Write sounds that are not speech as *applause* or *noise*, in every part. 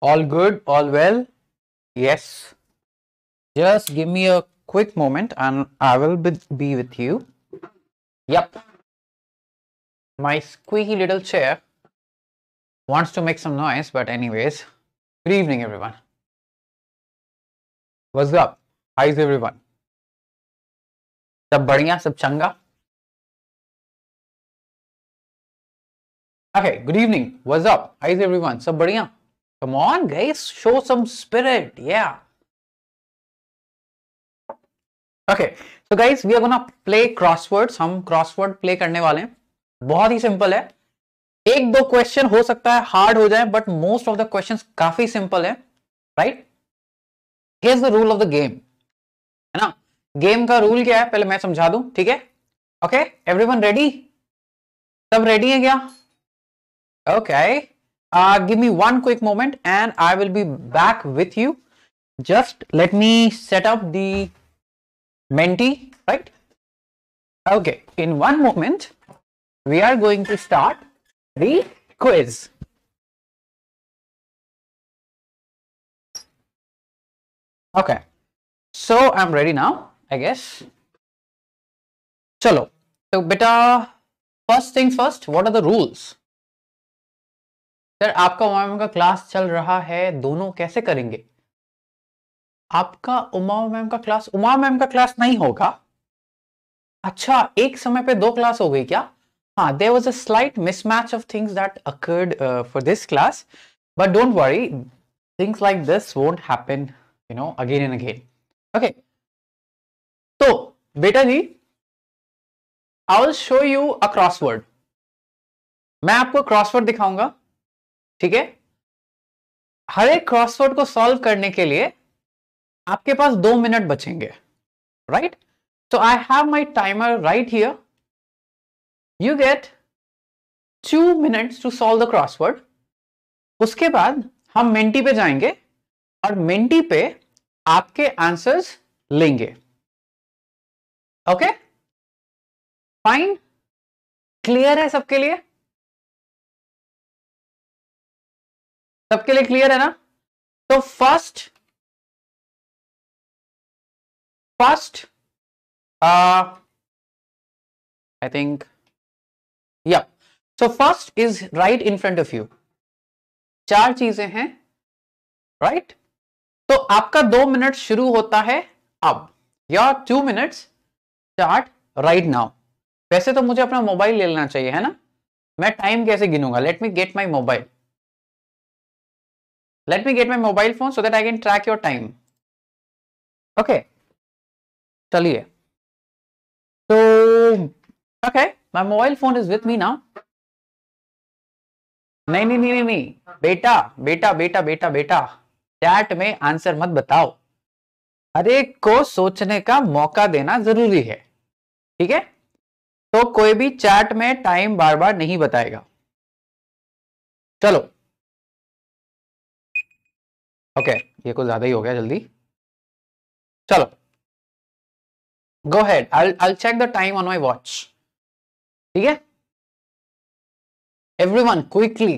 All good, all well? Yes. Just give me a quick moment and I will be with you. Yep. My squeaky little chair wants to make some noise, but anyways, good evening everyone. What's up? How's everyone? सब बढ़िया सब चंगा Okay, good evening. What's up? How's everyone? सब बढ़िया Come on, guys, show some spirit. Yeah. Okay, so guys, we are gonna play crosswords. Some crossword play करने वाले हैं बहुत ही सिंपल है एक दो क्वेश्चन हो सकता है हार्ड हो जाए but most of the question काफी सिंपल है right has the rule of the game है ना गेम का रूल क्या है पहले मैं समझा दूं ठीक है ओके एवरीवन रेडी सब रेडी है क्या okay okay. uh, give me one quick moment and I will be back with you. Just let me set up the mentee, right? Okay, in one moment, we are going to start the quiz. Okay, so I'm ready now, I guess. Chalo. So, beta, first things first, what are the rules? Sir आपका Uma ma'am का class चल रहा है दोनों कैसे करेंगे आपका Uma ma'am का क्लास उमा मैम का क्लास नहीं होगा अच्छा एक समय पे दो क्लास हो गई क्या हाँ there was a slight mismatch of things that occurred for this class but don't worry things like this won't happen you know again and again okay तो बेटा जी I will show you a crossword मैं आपको crossword दिखाऊंगा ठीक है हर एक crossword को सॉल्व करने के लिए आपके पास दो मिनट बचेंगे right so I have my timer right here you get two minutes to solve the crossword उसके बाद हम मेंटी पे जाएंगे और मेंटी पे आपके आंसर्स लेंगे ओके फाइन क्लियर है सबके लिए सबके लिए क्लियर है ना तो first first I think yeah so first is right in front of you चार चीजें हैं राइट right? तो आपका दो मिनट शुरू होता है अब yeah two minutes start right now वैसे तो मुझे अपना मोबाइल ले लेना चाहिए है ना मैं टाइम कैसे गिनूंगा let me get my mobile let me get my mobile phone so that i can track your time okay चलिए तो okay my mobile phone is with me now नहीं नहीं नहीं नहीं बेटा बेटा बेटा बेटा बेटा चैट में आंसर मत बताओ हर एक को सोचने का मौका देना जरूरी है ठीक है तो कोई भी चैट में टाइम बार बार नहीं बताएगा चलो ओके ये कुछ ज्यादा ही हो गया जल्दी चलो go ahead I check the time on my watch ठीक है वन क्विकली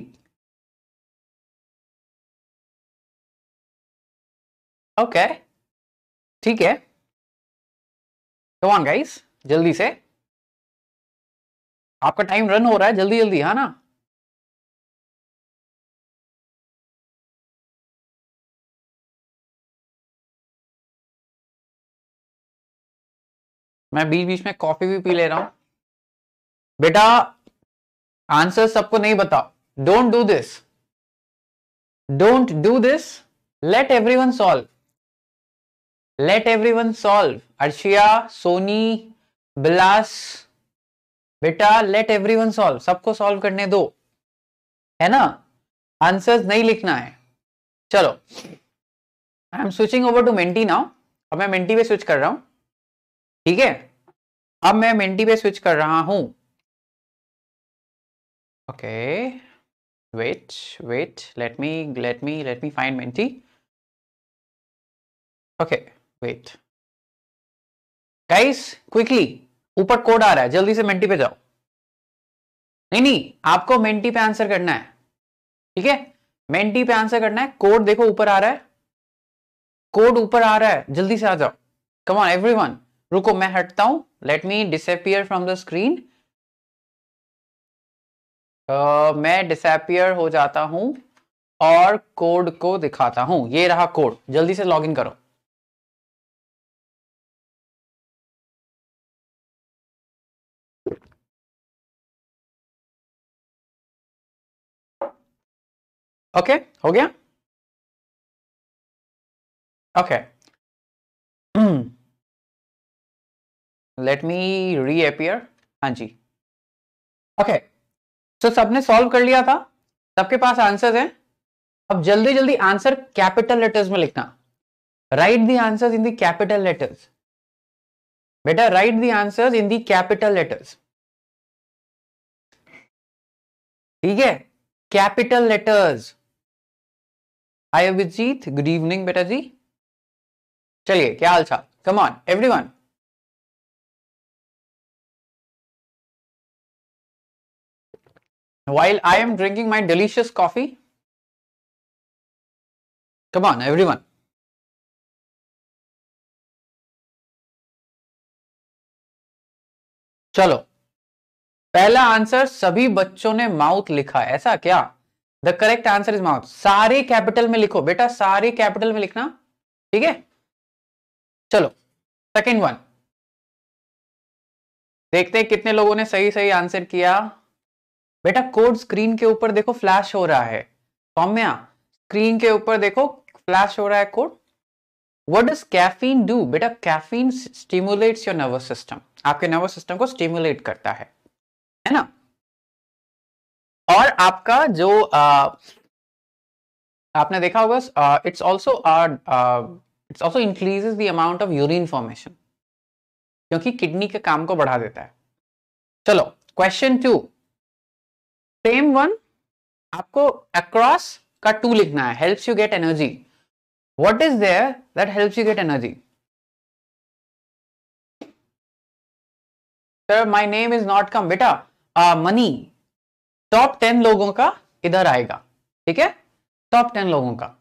ओके ठीक है कम गाइस जल्दी से आपका टाइम रन हो रहा है जल्दी जल्दी है ना मैं बीच बीच में कॉफी भी पी ले रहा हूं बेटा आंसर सबको नहीं बता don't do this don't do this let everyone solve let everyone solve Arshia Soni Bilas बेटा लेट एवरी वन सॉल्व सबको सॉल्व करने दो है ना आंसर्स नहीं लिखना है चलो I am switching over to Menti now अब मैं मेंटी पे स्विच कर रहा हूं ठीक है अब मैं मिंटी पे स्विच कर रहा हूं okay wait wait let me let me let me find Menti okay wait guys quickly ऊपर कोड आ रहा है जल्दी से मिंटी पे जाओ नहीं नहीं आपको मेंटी पे आंसर करना है ठीक है मेंटी पे आंसर करना है कोड देखो ऊपर आ रहा है कोड ऊपर आ रहा है जल्दी से आ जाओ ऑन एवरीवन रुको मैं हटता हूं let me disappear from the screen मैं डिसअपियर हो जाता हूं और कोड को दिखाता हूं ये रहा कोड जल्दी से लॉग इन करो ओके okay, हो गया okay okay. Let me reappear हाँ जी ओके सो सबने सॉल्व कर लिया था सबके पास आंसर्स हैं अब जल्दी जल्दी आंसर कैपिटल लेटर्स में लिखना write the answers in the capital letters बेटा write the answers in the capital letters ठीक है capital letters hi Abhijit good evening बेटा जी चलिए क्या हाल चाल come on one I am drinking my delicious coffee come on everyone चलो पहला आंसर सभी बच्चों ने माउथ लिखा ऐसा क्या the correct answer is mouth सारे कैपिटल में लिखो बेटा सारे कैपिटल में लिखना ठीक है चलो सेकेंड वन देखते हैं कितने लोगों ने सही सही आंसर किया बेटा कोड स्क्रीन के ऊपर देखो फ्लैश हो रहा है सौम्या स्क्रीन के ऊपर देखो फ्लैश हो रहा है code what does caffeine do बेटा caffeine stimulates your nervous system आपके नर्वस सिस्टम को स्टिमुलेट करता है है ना और आपका जो आ, आपने देखा होगा it's also it's also increases the amount of urine formation क्योंकि किडनी के काम को बढ़ा देता है चलो क्वेश्चन टू फ्रेम वन आपको अक्रॉस का टू लिखना है helps you get energy what is there that helps you get energy sir my name is not come बेटा मनी टॉप टेन लोगों का इधर आएगा ठीक है टॉप टेन लोगों का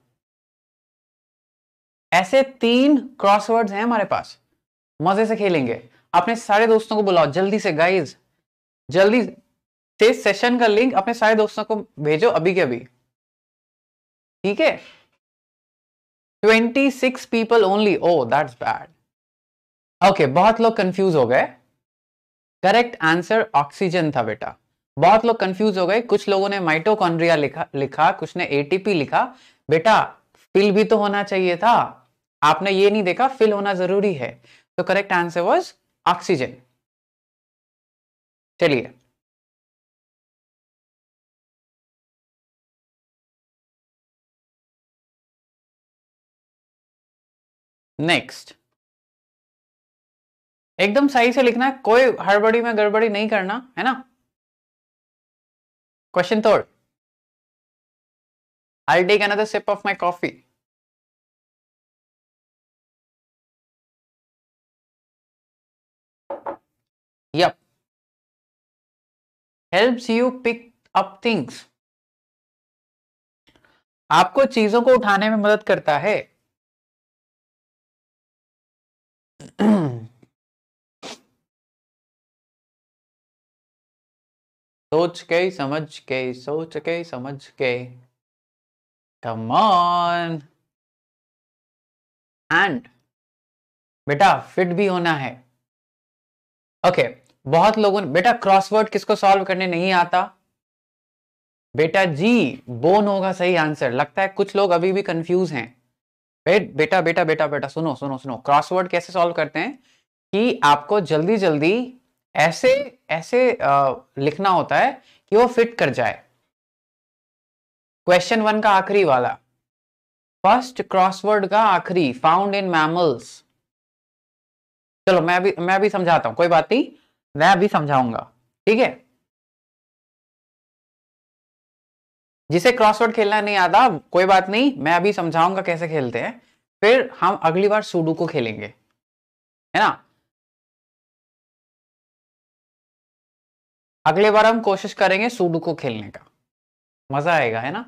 ऐसे तीन क्रॉसवर्ड्स हैं हमारे पास मजे से खेलेंगे अपने सारे दोस्तों को बुलाओ जल्दी से गाइज जल्दी थे सेशन का लिंक अपने सारे दोस्तों को भेजो अभी के अभी ठीक है twenty six people only oh that's bad okay बहुत लोग कंफ्यूज हो गए करेक्ट आंसर ऑक्सीजन था बेटा बहुत लोग कंफ्यूज हो गए कुछ लोगों ने माइटोकॉन्ड्रिया लिखा लिखा कुछ ने एटीपी लिखा बेटा फिल भी तो होना चाहिए था आपने ये नहीं देखा फिल होना जरूरी है तो करेक्ट आंसर वॉज ऑक्सीजन चलिए नेक्स्ट एकदम सही से लिखना है कोई हड़बड़ी में गड़बड़ी नहीं करना है ना question third I take another sip of my coffee yup Helps you pick up things आपको चीजों को उठाने में मदद करता है *clears throat* सोच के समझ के सोच के समझ के कम एंड बेटा फिट भी होना है ओके okay, बहुत लोगों ने बेटा क्रॉसवर्ड किसको सॉल्व करने नहीं आता बेटा जी बोन होगा सही आंसर लगता है कुछ लोग अभी भी कंफ्यूज हैं बेट बेटा बेटा बेटा बेटा सुनो सुनो सुनो क्रॉसवर्ड कैसे सॉल्व करते हैं कि आपको जल्दी जल्दी ऐसे ऐसे लिखना होता है कि वो फिट कर जाए क्वेश्चन वन का आखिरी वाला फर्स्ट क्रॉसवर्ड का आखिरी फाउंड इन मैमल्स चलो मैं भी मैं भी समझाता हूं कोई बात नहीं मैं भी समझाऊंगा ठीक है जिसे क्रॉसवर्ड खेलना नहीं आता कोई बात नहीं मैं अभी समझाऊंगा कैसे खेलते हैं फिर हम अगली बार सूडू को खेलेंगे है ना अगले बार हम कोशिश करेंगे सूडू को खेलने का मजा आएगा है ना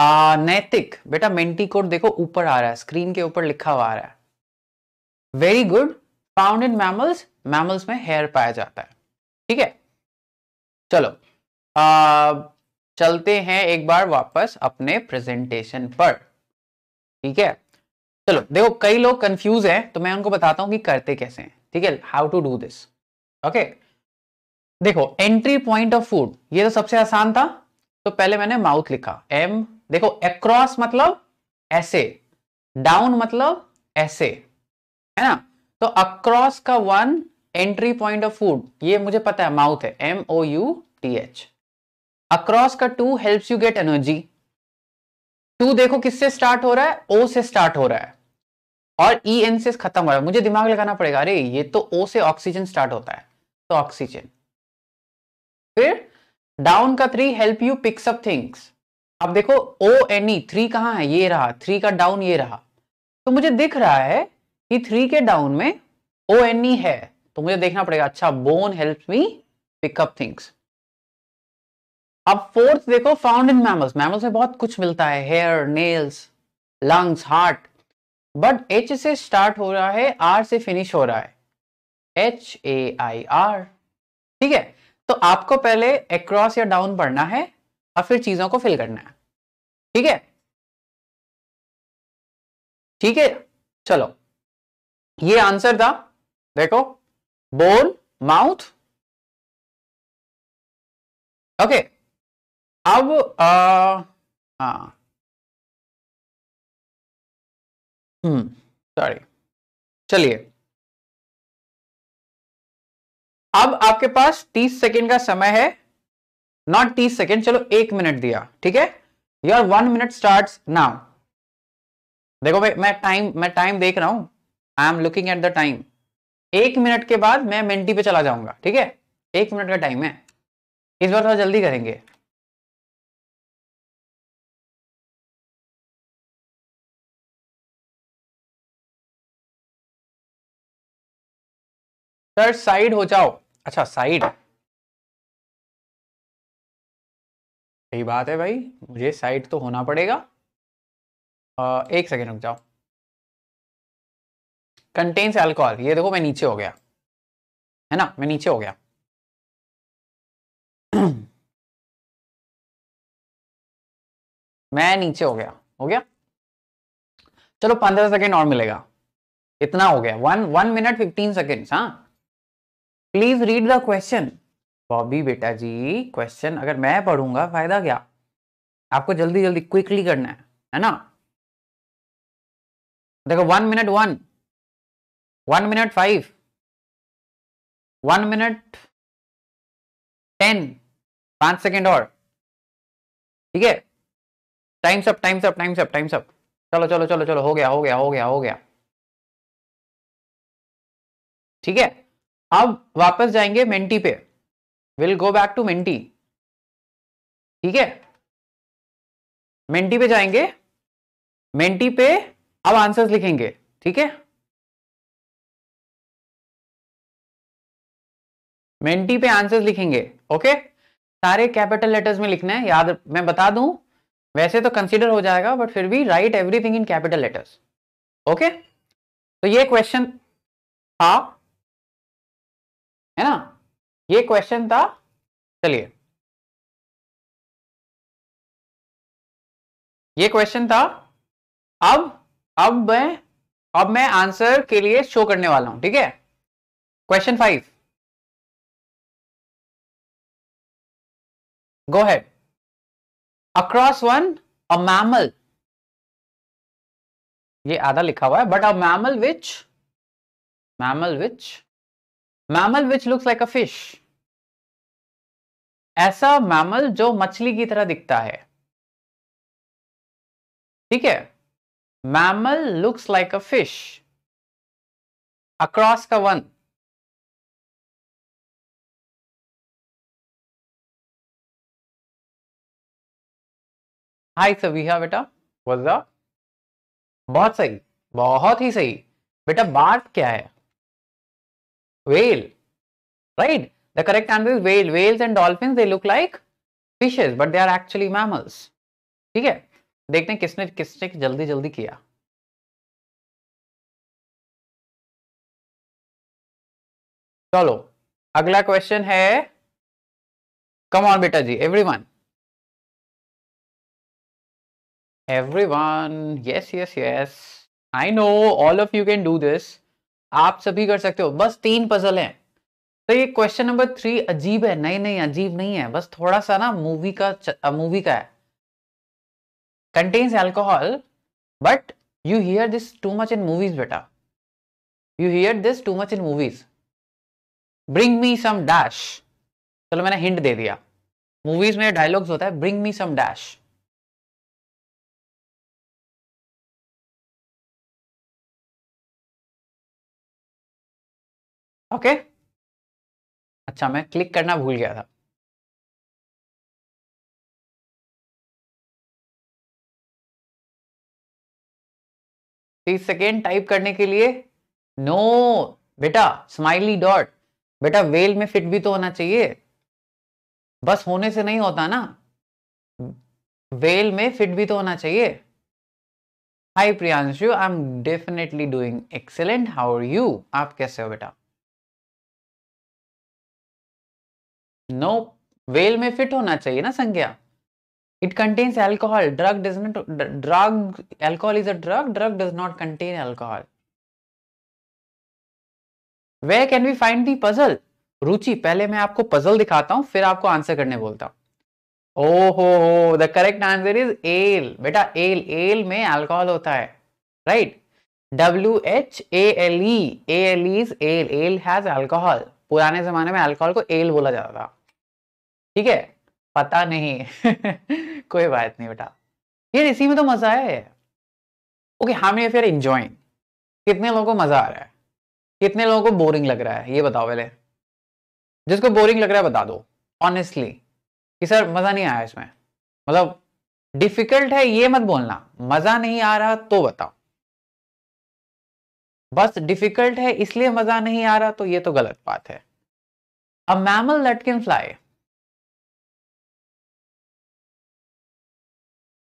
आ, नैतिक बेटा मेंटी कोड देखो ऊपर आ रहा है स्क्रीन के ऊपर लिखा हुआ आ रहा है very good found in mammals mammals में हेयर पाया जाता है ठीक है चलो आ, चलते हैं एक बार वापस अपने प्रेजेंटेशन पर ठीक है चलो देखो कई लोग कंफ्यूज हैं तो मैं उनको बताता हूं कि करते कैसे हैं ठीक है how to do this okay देखो एंट्री पॉइंट ऑफ फूड ये तो सबसे आसान था तो पहले मैंने माउथ लिखा एम देखो अक्रॉस मतलब ऐसे डाउन मतलब ऐसे है ना तो अक्रॉस का one entry point of food ये मुझे पता है माउथ है M O U T H across का two helps you get energy two देखो किससे स्टार्ट हो रहा है ओ से स्टार्ट हो रहा है और ई e, एन से खत्म हो रहा है मुझे दिमाग लगाना पड़ेगा अरे ये तो ओ से ऑक्सीजन स्टार्ट होता है तो ऑक्सीजन फिर डाउन का three help you picks up things अब देखो ओ एन ई थ्री कहां है ये रहा थ्री का डाउन ये रहा तो मुझे दिख रहा है कि थ्री के डाउन में ओ एन ई है तो मुझे देखना पड़ेगा अच्छा bone help me pick up things अब फोर्थ देखो फाउंड इन मैमल्स मैमल्स में बहुत कुछ मिलता है hair nails lungs heart but H से स्टार्ट हो रहा है आर से फिनिश हो रहा है एच ए आई आर ठीक है तो आपको पहले एक्रॉस या डाउन पढ़ना है और फिर चीजों को फिल करना है ठीक है ठीक है चलो ये आंसर था देखो बोन माउथ ओके अब हा हम्म सॉरी चलिए अब आपके पास 30 सेकेंड का समय है नॉट 30 सेकेंड चलो एक मिनट दिया ठीक है your one minute start now देखो भाई मैं टाइम मैं टाइम देख रहा हूं I am looking at the time एक मिनट के बाद मैं मेंटी पे चला जाऊंगा ठीक है एक मिनट का टाइम है इस बार थोड़ा जल्दी करेंगे सर साइड हो जाओ अच्छा साइड सही बात है भाई मुझे साइड तो होना पड़ेगा आ, एक सेकेंड रुक जाओ कंटेन्स एल्कोहल ये देखो मैं नीचे हो गया है ना मैं नीचे हो गया मैं नीचे हो गया हो गया चलो पंद्रह सेकेंड और मिलेगा इतना हो गया one one minute fifteen second हाँ please read the question Bobby बेटा जी क्वेश्चन अगर मैं पढ़ूंगा फायदा क्या आपको जल्दी जल्दी क्विकली करना है है ना देखो one minute one one minute five one minute ten पांच सेकेंड और ठीक है time's up time's up time's up time's up चलो चलो चलो चलो हो गया हो गया हो गया हो गया ठीक है अब वापस जाएंगे मेंटी पे will go back to Menti ठीक है मेंटी पे जाएंगे मेंटी पे अब आंसर्स लिखेंगे ठीक है मेंटी पे आंसर्स लिखेंगे ओके सारे कैपिटल लेटर्स में लिखना है याद मैं बता दूं वैसे तो कंसिडर हो जाएगा बट फिर भी write everything in capital letters okay तो ये क्वेश्चन था है ना ये क्वेश्चन था चलिए ये क्वेश्चन था अब अब मैं अब मैं आंसर के लिए शो करने वाला हूं ठीक है question five Go ahead. Across one, a mammal. ये आधा लिखा हुआ है but a mammal which mammal which mammal which looks like a fish ऐसा मैमल जो मछली की तरह दिखता है ठीक है mammal looks like a fish across का वन हाई सबीहा बेटा वजा बहुत सही बहुत ही सही बेटा बार्फ क्या है whale right the correct answer is whale whales and dolphin they look like fishes but they are actually mammals ठीक है देखते हैं किसने किसने जल्दी जल्दी किया चलो अगला क्वेश्चन है कम ऑन बेटा जी everyone everyone yes yes yes I know all of you can do this आप सभी कर सकते हो बस तीन पजल हैं तो ये क्वेश्चन नंबर थ्री अजीब है नहीं नहीं अजीब नहीं है बस थोड़ा सा ना मूवी का मूवी का है contains alcohol but you hear this too much in movies बेटा you hear this too much in movies bring me some dash चलो मैंने हिंट दे दिया मूवीज में डायलॉग्स होता है bring me some dash okay अच्छा मैं क्लिक करना भूल गया था तीस सेकेंड टाइप करने के लिए नो बेटा स्माइली डॉट बेटा वेल में फिट भी तो होना चाहिए बस होने से नहीं होता ना वेल में फिट भी तो होना चाहिए hi Priyanshu I am definitely doing excellent how are you आप कैसे हो बेटा नो वेल में फिट होना चाहिए ना Sanjna it contains alcohol drug does not drug alcohol is a drug drug does not contain alcohol we can we find the puzzle Ruchi पहले मैं आपको पजल दिखाता हूं फिर आपको आंसर करने बोलता हूं ओ हो हो the correct answer is ale बेटा एल एल में अल्कोहल होता है right W H A L E ale is ale ale has alcohol पुराने जमाने में अल्कोहल को एल बोला जाता था ठीक है पता नहीं *laughs* कोई बात नहीं बेटा यार इसी में तो मजा है okay how many of your कितने लोगों को मजा आ रहा है कितने लोगों को बोरिंग लग रहा है ये बताओ पहले जिसको बोरिंग लग रहा है बता दो ऑनेस्टली कि सर मजा नहीं आया इसमें मतलब डिफिकल्ट है ये मत बोलना मजा नहीं आ रहा तो बताओ बस डिफिकल्ट है इसलिए मजा नहीं आ रहा तो ये तो गलत बात है A mammal that can fly.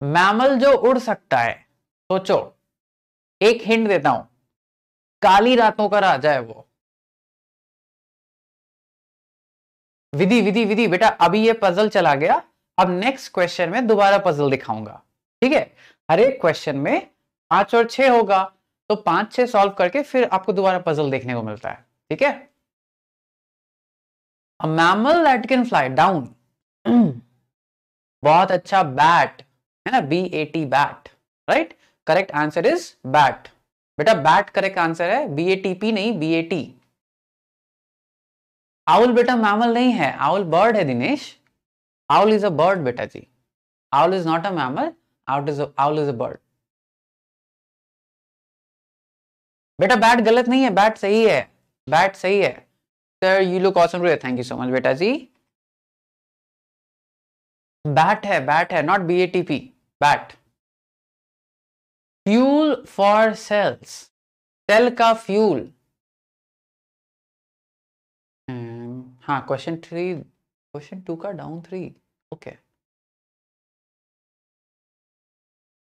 Mammal जो उड़ सकता है सोचो एक हिंट देता हूं काली रातों का राजा है वो विधि विधि विधि बेटा अभी ये पजल चला गया अब नेक्स्ट क्वेश्चन में दोबारा पजल दिखाऊंगा ठीक है हर एक क्वेश्चन में पांच और छह होगा तो पांच छह सॉल्व करके फिर आपको दोबारा पजल देखने को मिलता है ठीक है mammal mammal that can fly hmm. बहुत अच्छा बैट है ना B A T bat right correct answer is bat बेटा बैट करेक्ट आंसर है बी ए टी पी नहीं बी ए टी आउल बेटा मैमल नहीं है आउल बर्ड है Dinesh owl is a bird बेटा जी owl is not a mammal out is owl is a bird बेटा बैट गलत नहीं है बैट सही है बैट सही है sir you look awesome thank you so much बेटा जी बैट है बैट है not B A T P bat fuel for cells cell का फ्यूल हाँ क्वेश्चन थ्री क्वेश्चन टू का डाउन थ्री ओके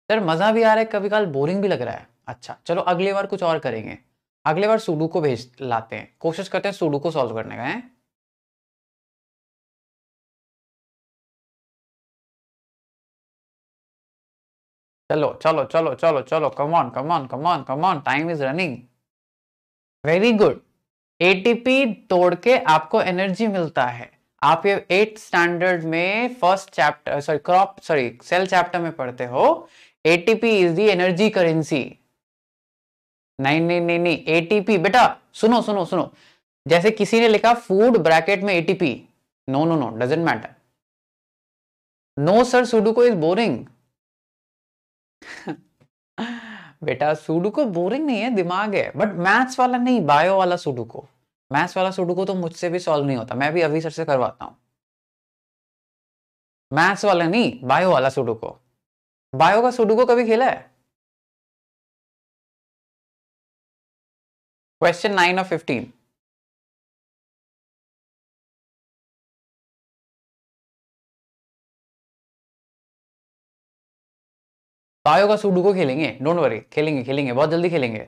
सर मज़ा भी आ रहा है कभी काल बोरिंग भी लग रहा है अच्छा चलो अगली बार कुछ और करेंगे अगले बार सूडू को भेज लाते हैं कोशिश करते हैं सूडू को सॉल्व करने का है चलो चलो चलो चलो चलो come on come on come on come on time is running very good ATP तोड़ के आपको एनर्जी मिलता है आप ये एट स्टैंडर्ड में first chapter sorry crop sorry cell chapter में पढ़ते हो ATP is the energy currency नहीं नहीं नहीं नहीं एटीपी बेटा सुनो सुनो सुनो जैसे किसी ने लिखा फूड ब्रैकेट में ATP no no no doesn't matter no sir sudoku is boring बेटा सुडुको बोरिंग नहीं है दिमाग है बट मैथ्स वाला नहीं बायो वाला सुडुको मैथ्स वाला सुडुको तो मुझसे भी सॉल्व नहीं होता मैं भी अभी सर से करवाता हूं मैथ्स वाला नहीं बायो वाला सुडुको बायो का सुडुको कभी खेला है क्वेश्चन नाइन और फिफ्टीन बायो का सूडू को खेलेंगे डोंट वरी खेलेंगे खेलेंगे बहुत जल्दी खेलेंगे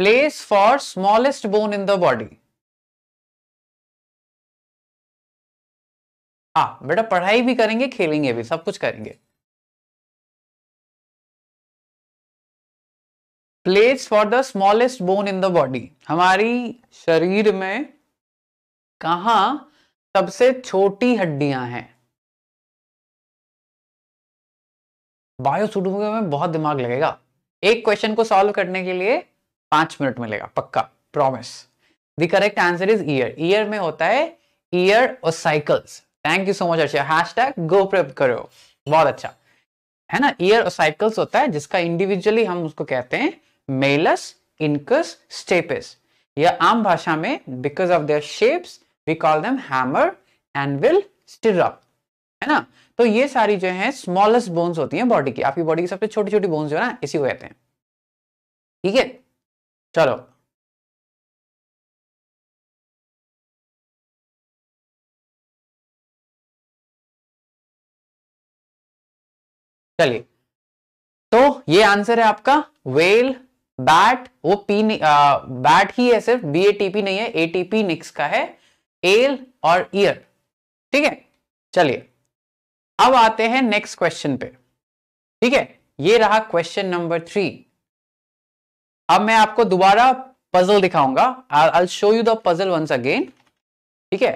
place for smallest bone in the body हाँ बेटा पढ़ाई भी करेंगे खेलेंगे भी सब कुछ करेंगे place for the smallest bone in the body हमारी शरीर में कहा सबसे छोटी हड्डियां हैं बायोसूडोमो में बहुत दिमाग लगेगा एक क्वेश्चन को सॉल्व करने के लिए पांच मिनट मिलेगा पक्का promise the correct answer is ear ear में होता है ईयर और साइकिल्स थैंक यू सो मच अच्छा हैश टैग गो प्रेप करो बहुत अच्छा है ना ईयर और साइकिल्स होता है जिसका इंडिविजुअली हम उसको कहते हैं मेलस इनकस स्टेपिस या आम भाषा में because of their shapes we call them hammer anvil stirrup है ना तो ये सारी जो है स्मॉलेस्ट बोन्स होती हैं बॉडी की आपकी बॉडी की सबसे छोटी छोटी बोन्स जो है ना इसी को कहते हैं ठीक है चलो चलिए तो ये आंसर है आपका वेल बैट वो पी बैट ही है सिर्फ बी ए टीपी नहीं है ए टीपी निक्स का है एल और ईयर ठीक है चलिए अब आते हैं नेक्स्ट क्वेश्चन पे ठीक है ये रहा क्वेश्चन नंबर थ्री अब मैं आपको दोबारा पजल दिखाऊंगा I show you the puzzle once again ठीक है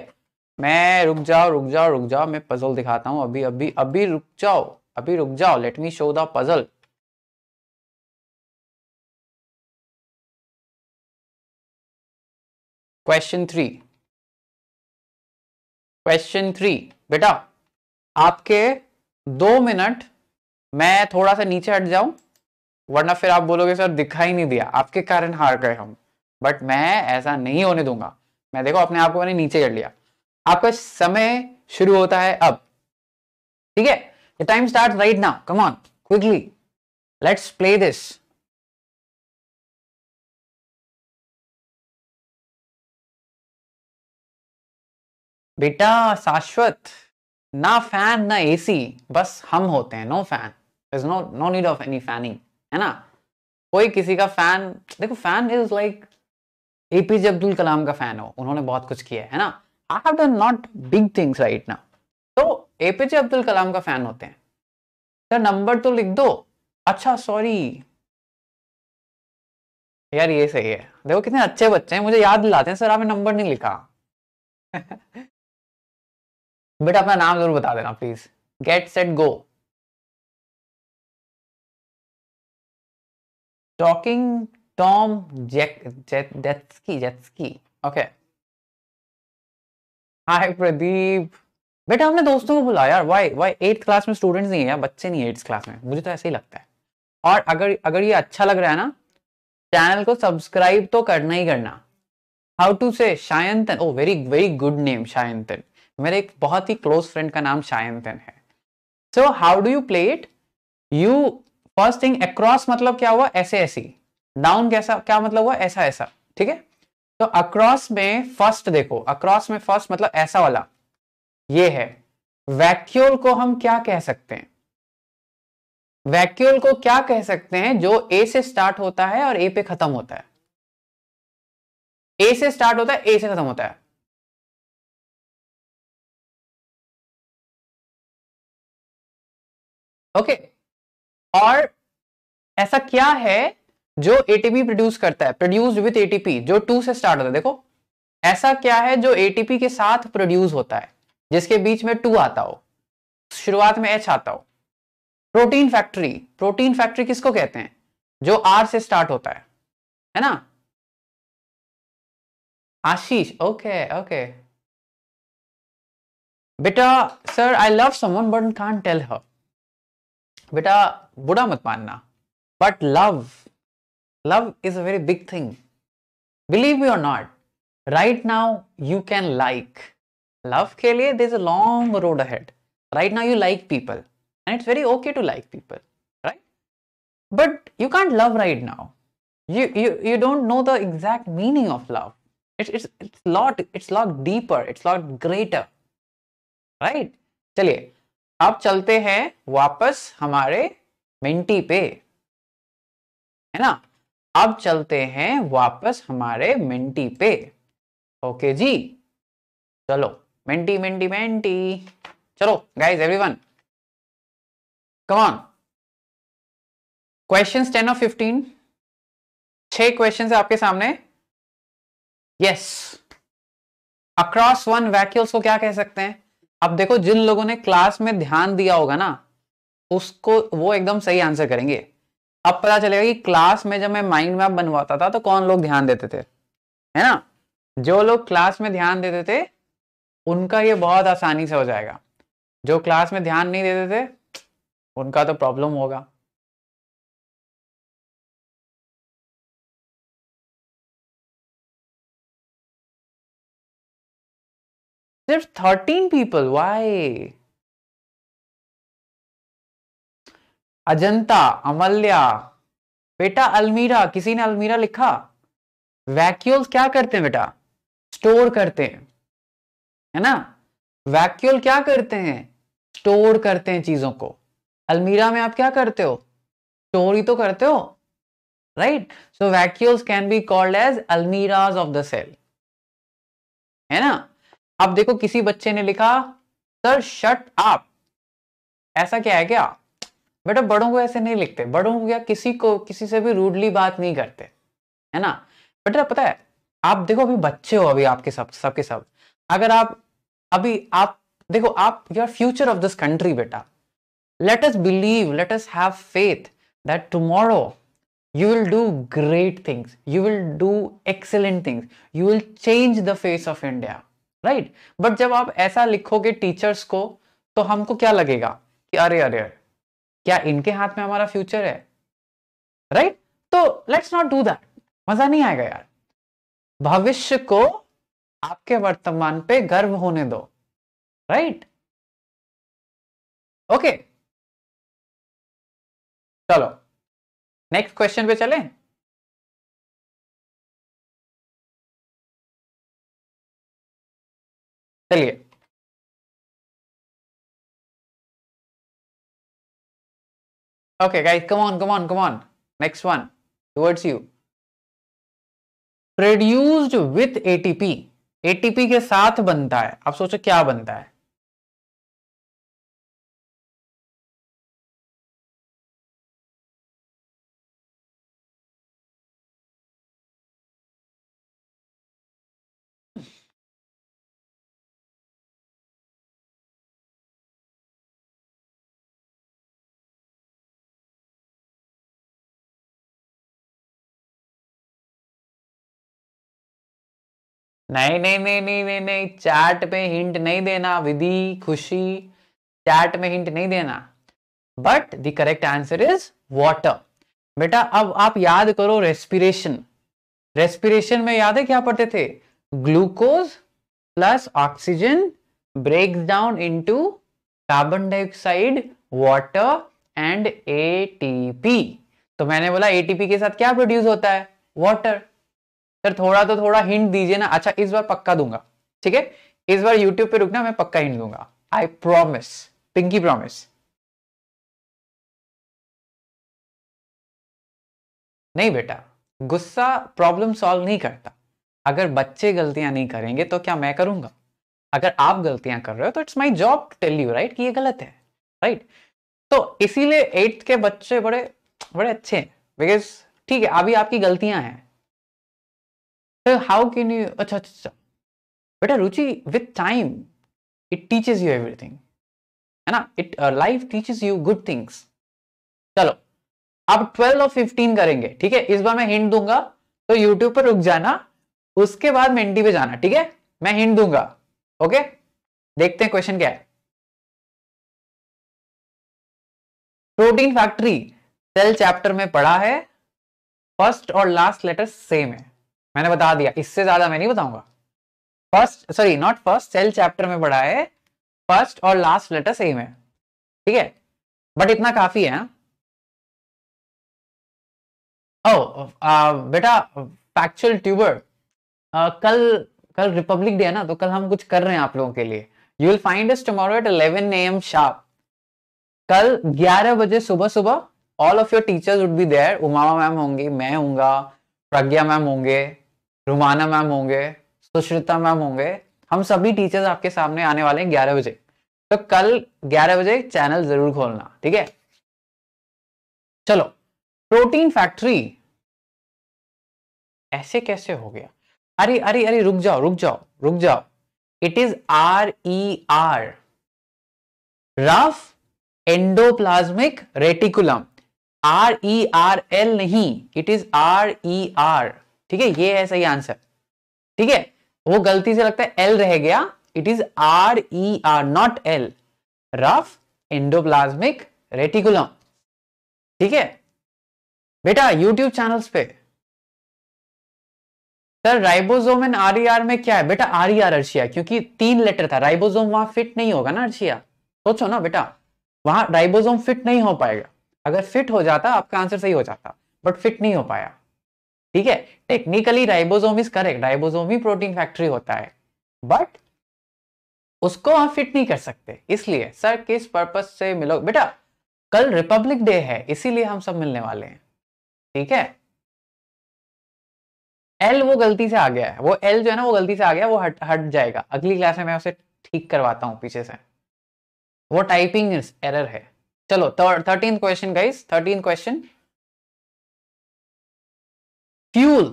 मैं रुक जाओ रुक जाओ रुक जाओ मैं पजल दिखाता हूं अभी अभी अभी रुक जाओ अभी रुक जाओ let me show the puzzle question three question three बेटा आपके दो मिनट मैं थोड़ा सा नीचे हट जाऊं वरना फिर आप बोलोगे सर दिखाई नहीं दिया आपके कारण हार गए हम बट मैं ऐसा नहीं होने दूंगा मैं देखो अपने आप को मैंने नीचे कर लिया आपका समय शुरू होता है अब ठीक है time start right now come on quickly let's play this बेटा शाश्वत ना फैन ना एसी बस हम होते हैं no fan is no no need of any fanning है ना कोई किसी का फैन देखो fan is like APJ Abdul Kalam का फैन हो उन्होंने बहुत कुछ किया है ना I have done not big things right ना तो एपीजे अब्दुल कलाम का फैन होते हैं सर नंबर तो लिख दो अच्छा सॉरी यार ये सही है देखो कितने अच्छे बच्चे हैं मुझे याद दिलाते हैं सर आपने नंबर नहीं लिखा *laughs* बेटा अपना नाम जरूर बता देना please get set go talking Tom jet ski jet ski okay hi Pradeep बेटा हमने दोस्तों को बुलाया यार वाई वाई एट्थ क्लास में स्टूडेंट्स नहीं है यार बच्चे नहीं है एट्थ क्लास में मुझे तो ऐसे ही लगता है और अगर अगर ये अच्छा लग रहा है ना चैनल को सब्सक्राइब तो करना ही करना how to say Shayantan oh very very good name Shayantan मेरे एक बहुत ही क्लोज फ्रेंड का नाम शायंतन है so how do you play it you first thing across मतलब क्या हुआ ऐसे ऐसी डाउन कैसा क्या मतलब हुआ ऐसा ऐसा ठीक है तो अक्रॉस में फर्स्ट देखो अक्रॉस में फर्स्ट मतलब ऐसा वाला ये है वैक्यूल को हम क्या कह सकते हैं वैक्यूल को क्या कह सकते हैं जो ए से स्टार्ट होता है और ए पे खत्म होता है ए से स्टार्ट होता है ए से खत्म होता है ओके और ऐसा क्या है जो एटीपी प्रोड्यूस करता है प्रोड्यूस विथ एटीपी जो टू से स्टार्ट होता है देखो ऐसा क्या है जो एटीपी के साथ प्रोड्यूस होता है जिसके बीच में टू आता हो शुरुआत में एच आता हो प्रोटीन फैक्ट्री प्रोटीन फैक्ट्री किसको कहते हैं जो आर से स्टार्ट होता है है ना आशीष ओके ओके बेटा sir I love someone but can tell her बेटा बुरा मत मानना but love love is a very big thing believe you are not right now you can like love के लिए this is a long road ahead right now you like people and it's very okay to like people right but you can't love right now you you you don't know the exact meaning of love it's it's it's lot it's lot deeper it's lot greater right चलिए अब चलते हैं वापस हमारे Minty पे है ना अब चलते हैं वापस हमारे मिंटी पे ओके जी चलो मिंटी मिंटी मिंटी चलो guys everyone come on question ten of fifteen छह क्वेश्चन है आपके सामने यस अक्रॉस वन वैक्यूल्स को क्या कह सकते हैं अब देखो जिन लोगों ने क्लास में ध्यान दिया होगा ना उसको वो एकदम सही आंसर करेंगे अब पता चलेगा कि क्लास में जब मैं माइंड मैप बनवाता था तो कौन लोग ध्यान देते थे है ना जो लोग क्लास में ध्यान देते थे उनका ये बहुत आसानी से हो जाएगा जो क्लास में ध्यान नहीं देते थे उनका तो प्रॉब्लम होगा सिर्फ थर्टीन पीपल वाई अजंता अमल्या बेटा अलमीरा किसी ने अलमीरा लिखा वैक्यूल क्या करते हैं बेटा स्टोर करते हैं है ना वैक्यूल क्या करते हैं स्टोर करते हैं चीजों को अलमीरा में आप क्या करते हो स्टोर ही तो करते हो right so vacuoles can be called as almirahs of the cell है ना अब देखो किसी बच्चे ने लिखा सर शट आप ऐसा क्या है क्या बेटा बड़ों को ऐसे नहीं लिखते बड़ों को क्या किसी को किसी से भी रूडली बात नहीं करते है ना बेटा पता है आप देखो अभी बच्चे हो अभी आपके सब सबके सब अगर आप अभी आप देखो आप your future of this country बेटा let us believe let us have faith that tomorrow you will do great things you will do excellent things you will change the face of india right but जब आप ऐसा लिखोगे teachers को तो हमको क्या लगेगा कि अरे अरे क्या इनके हाथ में हमारा फ्यूचर है राइट right? तो लेट्स नॉट डू दैट मजा नहीं आएगा यार भविष्य को आपके वर्तमान पे गर्व होने दो राइट right? Okay okay. चलो नेक्स्ट क्वेश्चन पे चलें चलिए okay guys come on come on come on next one towards you produced with ATP ATP के साथ बनता है आप सोचो क्या बनता है नहीं नहीं नहीं नहीं नहीं नहीं चैट पे हिंट नहीं देना विधि खुशी चैट में हिंट नहीं देना but the correct answer is water बेटा अब आप याद करो रेस्पिरेशन रेस्पिरेशन में याद है क्या पढ़ते थे glucose plus oxygen break down into carbon dioxide water and ATP तो मैंने बोला एटीपी के साथ क्या प्रोड्यूस होता है वाटर सर थोड़ा तो थोड़ा हिंट दीजिए ना अच्छा इस बार पक्का दूंगा ठीक है इस बार यूट्यूब पे रुकना मैं पक्का हिंट दूंगा आई प्रोमिस पिंकी प्रोमिस नहीं बेटा गुस्सा प्रॉब्लम सॉल्व नहीं करता अगर बच्चे गलतियां नहीं करेंगे तो क्या मैं करूंगा अगर आप गलतियां कर रहे हो तो it's my job tell you right कि ये गलत है राइट right? तो इसीलिए एट्थ के बच्चे बड़े बड़े अच्छे हैं बिकॉज ठीक है अभी आपकी गलतियां हैं हाउ कैन यू अच्छा अच्छा बेटा Ruchi with time it teaches you everything है ना it life teaches you good things चलो आप 12 और 15 करेंगे ठीक है इस बार मैं हिंट दूंगा तो यूट्यूब पर रुक जाना उसके बाद मेंटी पे जाना ठीक है मैं हिंट दूंगा ओके देखते हैं क्वेश्चन क्या है प्रोटीन फैक्ट्री सेल चैप्टर में पढ़ा है फर्स्ट और लास्ट लेटर सेम है मैंने बता दिया इससे ज्यादा मैं नहीं बताऊंगा first sorry not first cell chapter में पढ़ा है फर्स्ट और लास्ट लेटर सेम है ठीक है बट इतना काफी है ओ हाँ। आ, oh, uh, बेटा फैक्चुअल ट्यूबर uh, कल कल रिपब्लिक डे है ना तो कल हम कुछ कर रहे हैं आप लोगों के लिए you will find us tomorrow at 11 AM sharp कल 11 बजे सुबह सुबह all of your teachers would be there Uma ma'am होंगी मैं हूंगा प्रज्ञा मैम होंगे रुमाना मैम होंगे सुश्रिता मैम होंगे हम सभी टीचर्स आपके सामने आने वाले हैं ग्यारह बजे तो कल ग्यारह बजे चैनल जरूर खोलना ठीक है चलो प्रोटीन फैक्ट्री ऐसे कैसे हो गया अरे अरे अरे रुक जाओ रुक जाओ रुक जाओ it is R E R rough endoplasmic reticulum R E R L नहीं it is R E R ठीक है ये है सही आंसर ठीक है वो गलती से लगता है एल रह गया it is R E R not L rough endoplasmic reticulum ठीक है बेटा यूट्यूब चैनल्स पे सर राइबोसोम एंड आरईआर में क्या है बेटा आरईआर e अर्शिया क्योंकि तीन लेटर था राइबोसोम वहां फिट नहीं होगा ना अर्शिया सोचो ना बेटा वहां राइबोसोम फिट नहीं हो पाएगा अगर फिट हो जाता आपका आंसर सही हो जाता बट फिट नहीं हो पाया ठीक है technically ribosome is correct ribosome ही प्रोटीन फैक्ट्री होता है बट उसको आप फिट नहीं कर सकते इसलिए सर किस पर्पज से मिलो बेटा कल रिपब्लिक डे है इसीलिए हम सब मिलने वाले हैं ठीक है एल वो गलती से आ गया है वो एल जो है ना वो गलती से आ गया वो हट हट जाएगा अगली क्लास में मैं उसे ठीक करवाता हूं पीछे से वो टाइपिंग एरर है चलो thirteen question guys thirteen question fuel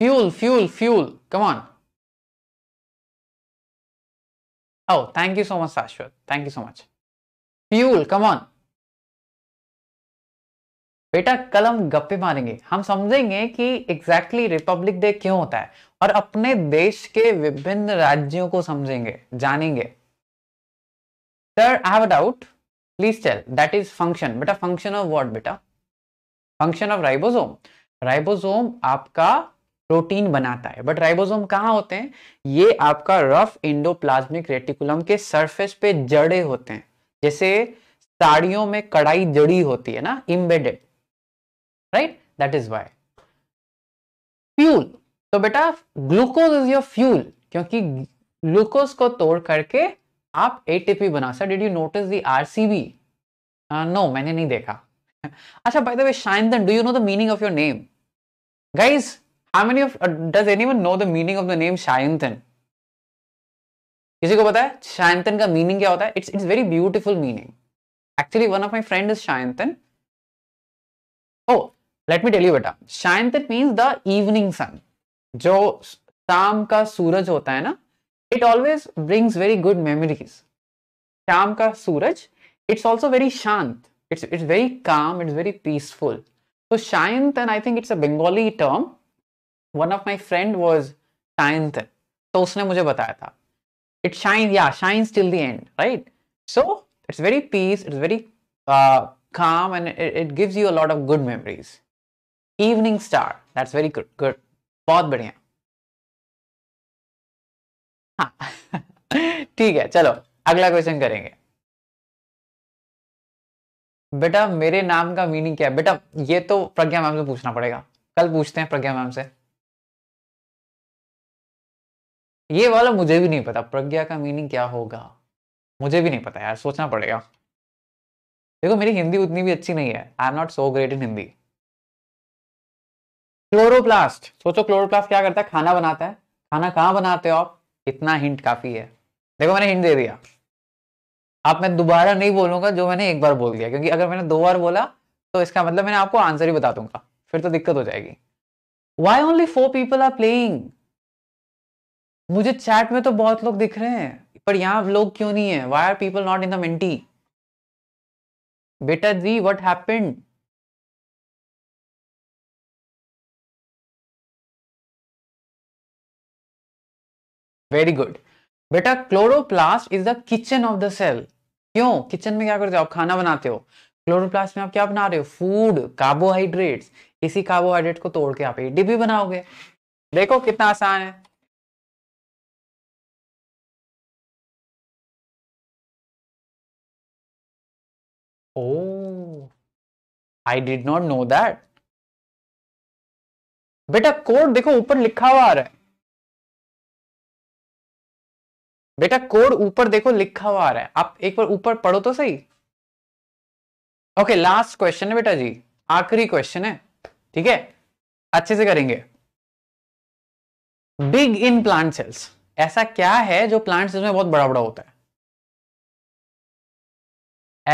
fuel fuel fuel come on oh thank you so much ashwat thank you so much fuel come on बेटा कल हम गप्पे मारेंगे हम समझेंगे कि एग्जैक्टली रिपब्लिक डे क्यों होता है और अपने देश के विभिन्न राज्यों को समझेंगे जानेंगे sir I have a doubt please tell that is function बेटा फंक्शन ऑफ व्हाट बेटा फंक्शन ऑफ राइबोसोम राइबोसोम आपका प्रोटीन बनाता है बट राइबोसोम कहाँ होते हैं ये आपका रफ इंडोप्लाज्मिक रेटिकुलम के सरफेस पे जड़े होते हैं जैसे साड़ियों में कड़ाई जड़ी होती है ना embedded right that is why fuel तो बेटा ग्लूकोज इज योर फ्यूल क्योंकि ग्लूकोज को तोड़ करके आप एटीपी बना sir did you notice the RCB no मैंने नहीं देखा *laughs* अच्छा by the way Shine do you know the meaning of your name Guys, how many of uh, does anyone know the meaning of the name Shayantan? किसी को पता है शायंतन का meaning क्या होता है it's it's very beautiful meaning actually one of my friend is Shayantan oh let me tell you बेटा Shayantan means the evening sun जो शाम का सूरज होता है ना it always brings very good memories शाम का सूरज इट्स ऑल्सो वेरी शांत it's it's very calm it's very peaceful So Shayant, then. I think it's a Bengali term. One of my friend was Shayant, तो उसने मुझे बताया था. It shines, yeah, shines till the end, right? So it's very peace, it's very uh, calm, and it, it gives you a lot of good memories. Evening star, that's very good, good, बहुत बढ़िया. हाँ, *laughs* ठीक है, चलो अगला question करेंगे. बेटा मेरे नाम का मीनिंग क्या है बेटा ये तो प्रज्ञा मैम से पूछना पड़ेगा कल पूछते हैं प्रज्ञा मैम से ये वाला मुझे भी नहीं पता प्रज्ञा का मीनिंग क्या होगा मुझे भी नहीं पता यार सोचना पड़ेगा देखो मेरी हिंदी उतनी भी अच्छी नहीं है I am not so great in Hindi chloroplast सोचो क्लोरोप्लास्ट क्या करता है खाना बनाता है खाना कहाँ बनाते हो आप इतना हिंट काफी है देखो मैंने हिंट दे दिया आप मैं दोबारा नहीं बोलूंगा जो मैंने एक बार बोल दिया क्योंकि अगर मैंने दो बार बोला तो इसका मतलब मैंने आपको आंसर ही बता दूंगा फिर तो दिक्कत हो जाएगी why only four people are playing मुझे चैट में तो बहुत लोग दिख रहे हैं पर यहां लोग क्यों नहीं है why are people not in the Menti बेटा जी वट हैपेंड वेरी गुड बेटा chloroplast is the kitchen of the cell क्यों किचन में क्या करते हो आप खाना बनाते हो क्लोरोप्लास्ट में आप क्या बना रहे हो फूड कार्बोहाइड्रेट्स इसी कार्बोहाइड्रेट को तोड़ के आप एडीपी बनाओगे देखो कितना आसान है oh I did not know that बेटा कोड देखो ऊपर लिखा हुआ आ रहा है बेटा कोड ऊपर देखो लिखा हुआ आ रहा है आप एक बार ऊपर पढ़ो तो सही ओके लास्ट क्वेश्चन है बेटा जी आखिरी क्वेश्चन है ठीक है अच्छे से करेंगे बिग इन प्लांट सेल्स ऐसा क्या है जो प्लांट सेल्स में बहुत बड़ा बड़ा होता है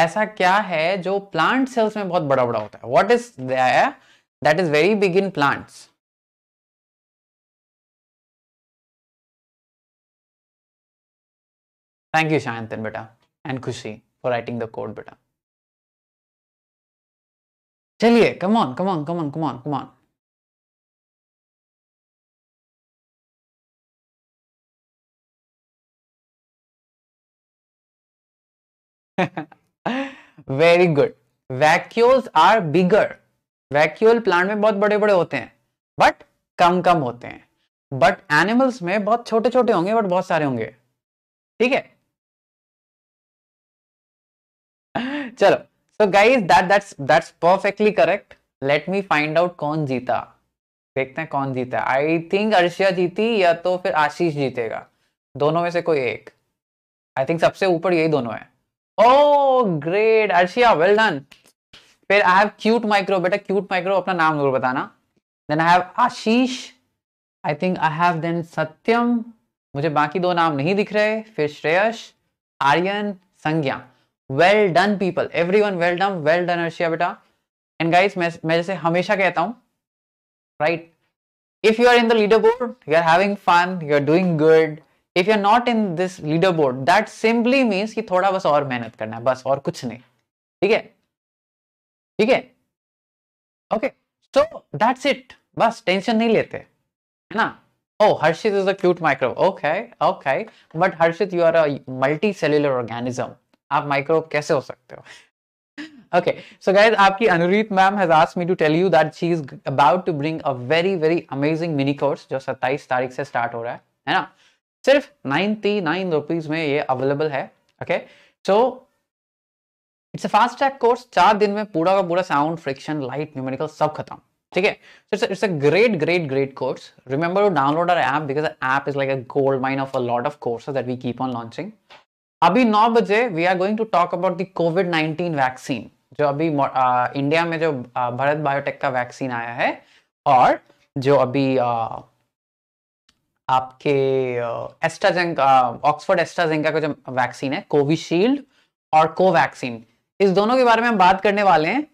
ऐसा क्या है जो प्लांट सेल्स में बहुत बड़ा बड़ा होता है what is that is very big in plants thank you Shayantan बेटा and Khushi for writing the code बेटा चलिए come on come on come on come on come on very good vacuoles are bigger vacuole plant में बहुत बड़े बड़े होते हैं but कम कम होते हैं बट एनिमल्स में बहुत छोटे छोटे होंगे बट बहुत सारे होंगे ठीक है चलो so guys that that's that's perfectly correct let me find out कौन जीता देखते हैं कौन जीता आई थिंक अर्शिया जीती या तो फिर आशीष जीतेगा दोनों में से कोई एक आई थिंक सबसे ऊपर यही दोनों है oh great Arshiya well done फिर आई हैव क्यूट माइक्रो बेटा क्यूट माइक्रो अपना नाम जरूर बताना then I have Ashish I think I have then Satyam मुझे बाकी दो नाम नहीं दिख रहे फिर Shreyas Aryan Sangya well done people everyone well done well done Arshiya बेटा एंड गाइज मैं मैं जैसे हमेशा कहता हूँ right if you are in the leaderboard you are having fun you are doing good if you are not in this leaderboard that simply means कि थोड़ा बस और मेहनत करना है बस और कुछ नहीं ठीक है ठीक है ओके सो दैट्स इट बस टेंशन नहीं लेते है ना oh harshit is a cute microbe okay okay but harshit you are a multicellular organism आप माइक्रो कैसे हो सकते हो ओके सो guys आपकी Anureet ma'am has asked me to tell you that she is about to bring a very very amazing mini course जो 27 तारीख से start हो रहा है है ना सिर्फ 99 रुपीस में ये अवेलेबल है okay so it's a fast track course चार दिन में पूरा का पूरा साउंड फ्रिक्शन लाइट न्यूमेरिकल सब खत्म ठीक है it's it's a great great great course remember to download our app because the app is like a gold mine of a lot of courses that we keep on launching अभी नौ बजे we are going to talk about the COVID nineteen vaccine जो अभी आ, India में जो आ, Bharat Biotech का वैक्सीन आया है और जो अभी आ, आपके एस्ट्राजेंका ऑक्सफोर्ड एस्ट्राजेंका का जो वैक्सीन है कोविशील्ड और कोवैक्सीन इस दोनों के बारे में हम बात करने वाले हैं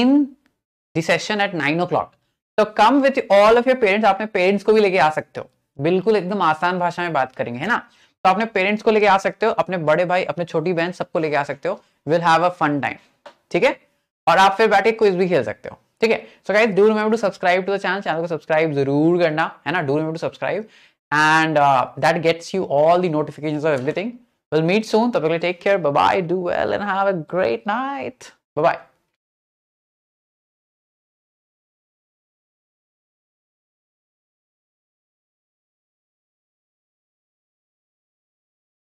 in session at nine o'clock तो come with all of your parents आप पेरेंट्स को भी लेके आ सकते हो बिल्कुल एकदम आसान भाषा में बात करेंगे है ना तो अपने पेरेंट्स को लेके आ सकते हो अपने बड़े भाई अपने छोटी बहन सबको लेके आ सकते हो will have a fun time ठीक है और आप फिर बैठे क्विज भी खेल सकते हो ठीक है so guys do remember to subscribe to the channel channel को सब्सक्राइब जरूर करना है ना do remember to subscribe and that gets you all the notifications of everything will meet soon तब तक take care bye bye do well and have a great night bye bye